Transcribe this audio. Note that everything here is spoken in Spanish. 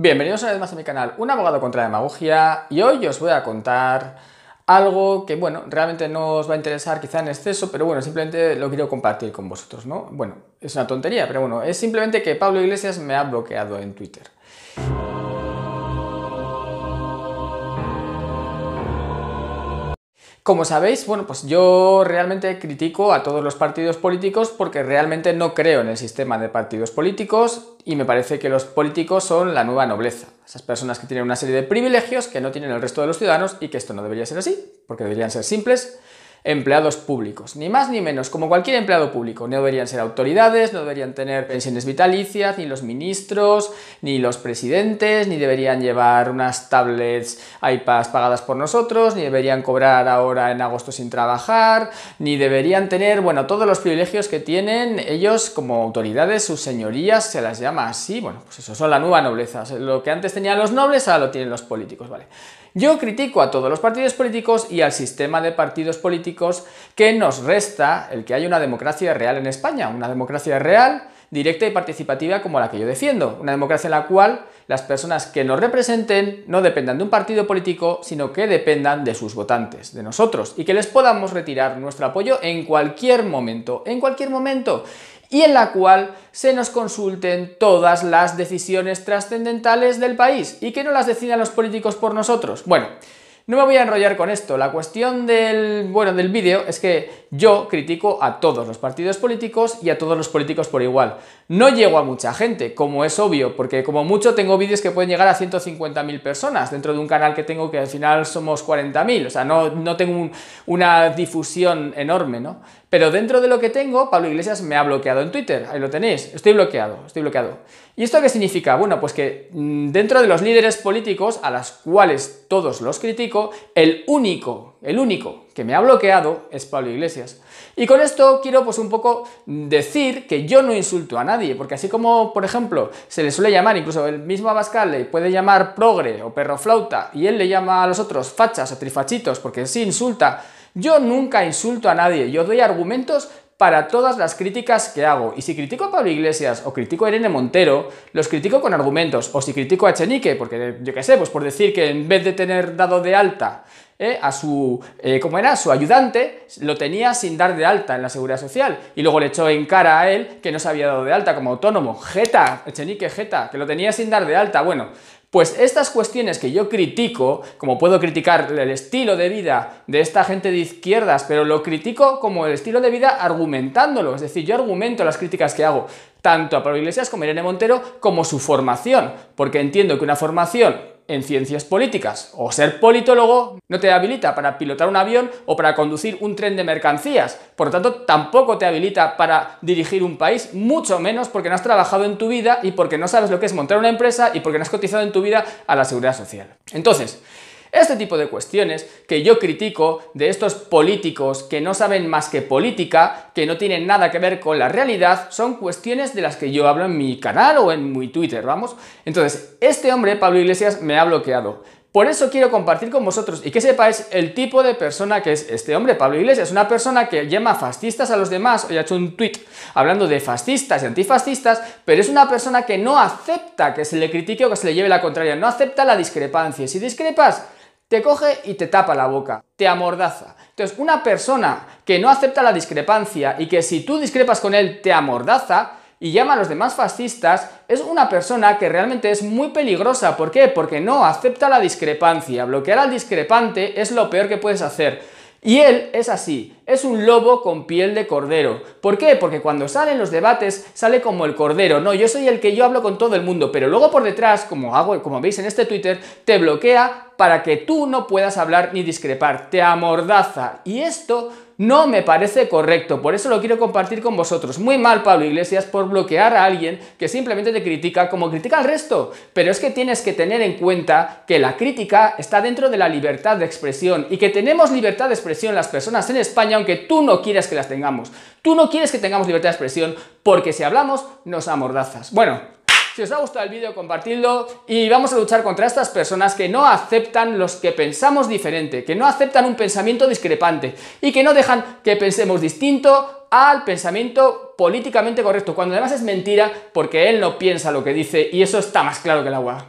Bienvenidos una vez más a mi canal, Un abogado contra la demagogia, y hoy os voy a contar algo que, bueno, realmente no os va a interesar quizá en exceso, pero bueno, simplemente lo quiero compartir con vosotros, ¿no? Bueno, es una tontería, pero bueno, es simplemente que Pablo Iglesias me ha bloqueado en Twitter. Como sabéis, bueno, pues yo realmente critico a todos los partidos políticos porque realmente no creo en el sistema de partidos políticos y me parece que los políticos son la nueva nobleza. Esas personas que tienen una serie de privilegios que no tienen el resto de los ciudadanos y que esto no debería ser así, porque deberían ser simples empleados públicos, ni más ni menos, como cualquier empleado público. No deberían ser autoridades, no deberían tener pensiones vitalicias, ni los ministros, ni los presidentes, ni deberían llevar unas tablets iPads pagadas por nosotros, ni deberían cobrar ahora en agosto sin trabajar, ni deberían tener, bueno, todos los privilegios que tienen ellos como autoridades, sus señorías, se las llama así, bueno, pues eso son la nueva nobleza, lo que antes tenían los nobles ahora lo tienen los políticos, ¿vale? Yo critico a todos los partidos políticos y al sistema de partidos políticos que nos resta el que haya una democracia real en España, una democracia real, directa y participativa como la que yo defiendo, una democracia en la cual las personas que nos representen no dependan de un partido político, sino que dependan de sus votantes, de nosotros, y que les podamos retirar nuestro apoyo en cualquier momento, en cualquier momento y en la cual se nos consulten todas las decisiones trascendentales del país y que no las decidan los políticos por nosotros. Bueno, no me voy a enrollar con esto. La cuestión del, bueno, del vídeo es que yo critico a todos los partidos políticos y a todos los políticos por igual. No llego a mucha gente, como es obvio, porque como mucho tengo vídeos que pueden llegar a 150.000 personas dentro de un canal que tengo que al final somos 40.000. O sea, no, no tengo una difusión enorme, ¿no? Pero dentro de lo que tengo, Pablo Iglesias me ha bloqueado en Twitter. Ahí lo tenéis. Estoy bloqueado, estoy bloqueado. ¿Y esto qué significa? Bueno, pues que mm, dentro de los líderes políticos a las cuales todos los critico, el único, el único que me ha bloqueado es Pablo Iglesias. Y con esto quiero pues un poco decir que yo no insulto a nadie, porque así como, por ejemplo, se le suele llamar, incluso el mismo Abascal le puede llamar progre o perro flauta, y él le llama a los otros fachas o trifachitos, porque sí insulta, yo nunca insulto a nadie, yo doy argumentos para todas las críticas que hago. Y si critico a Pablo Iglesias o critico a Irene Montero, los critico con argumentos. O si critico a Chenique, porque yo qué sé, pues por decir que en vez de tener dado de alta eh, a su, eh, era? Su ayudante lo tenía sin dar de alta en la seguridad social y luego le echó en cara a él que no se había dado de alta como autónomo. Jeta, Echenique Jeta, que lo tenía sin dar de alta. Bueno, pues estas cuestiones que yo critico, como puedo criticar el estilo de vida de esta gente de izquierdas, pero lo critico como el estilo de vida argumentándolo, es decir, yo argumento las críticas que hago tanto a Pablo Iglesias como a Irene Montero como su formación, porque entiendo que una formación en ciencias políticas, o ser politólogo no te habilita para pilotar un avión o para conducir un tren de mercancías, por lo tanto tampoco te habilita para dirigir un país, mucho menos porque no has trabajado en tu vida y porque no sabes lo que es montar una empresa y porque no has cotizado en tu vida a la seguridad social. Entonces, este tipo de cuestiones que yo critico de estos políticos que no saben más que política, que no tienen nada que ver con la realidad, son cuestiones de las que yo hablo en mi canal o en mi Twitter, vamos. Entonces, este hombre, Pablo Iglesias, me ha bloqueado. Por eso quiero compartir con vosotros y que sepáis el tipo de persona que es este hombre, Pablo Iglesias. Es una persona que llama fascistas a los demás. Hoy ha hecho un tweet hablando de fascistas y antifascistas, pero es una persona que no acepta que se le critique o que se le lleve la contraria. No acepta la discrepancia. Si discrepas, te coge y te tapa la boca, te amordaza. Entonces, una persona que no acepta la discrepancia y que si tú discrepas con él te amordaza, y llama a los demás fascistas, es una persona que realmente es muy peligrosa. ¿Por qué? Porque no acepta la discrepancia. Bloquear al discrepante es lo peor que puedes hacer. Y él es así. Es un lobo con piel de cordero. ¿Por qué? Porque cuando salen los debates sale como el cordero. No, yo soy el que yo hablo con todo el mundo, pero luego por detrás, como hago, como veis en este Twitter, te bloquea para que tú no puedas hablar ni discrepar, te amordaza. Y esto no me parece correcto, por eso lo quiero compartir con vosotros. Muy mal, Pablo Iglesias, por bloquear a alguien que simplemente te critica como critica al resto. Pero es que tienes que tener en cuenta que la crítica está dentro de la libertad de expresión y que tenemos libertad de expresión las personas en España que tú no quieras que las tengamos. Tú no quieres que tengamos libertad de expresión porque si hablamos nos amordazas. Bueno, si os ha gustado el vídeo, compartidlo y vamos a luchar contra estas personas que no aceptan los que pensamos diferente, que no aceptan un pensamiento discrepante y que no dejan que pensemos distinto al pensamiento políticamente correcto, cuando además es mentira porque él no piensa lo que dice y eso está más claro que el agua.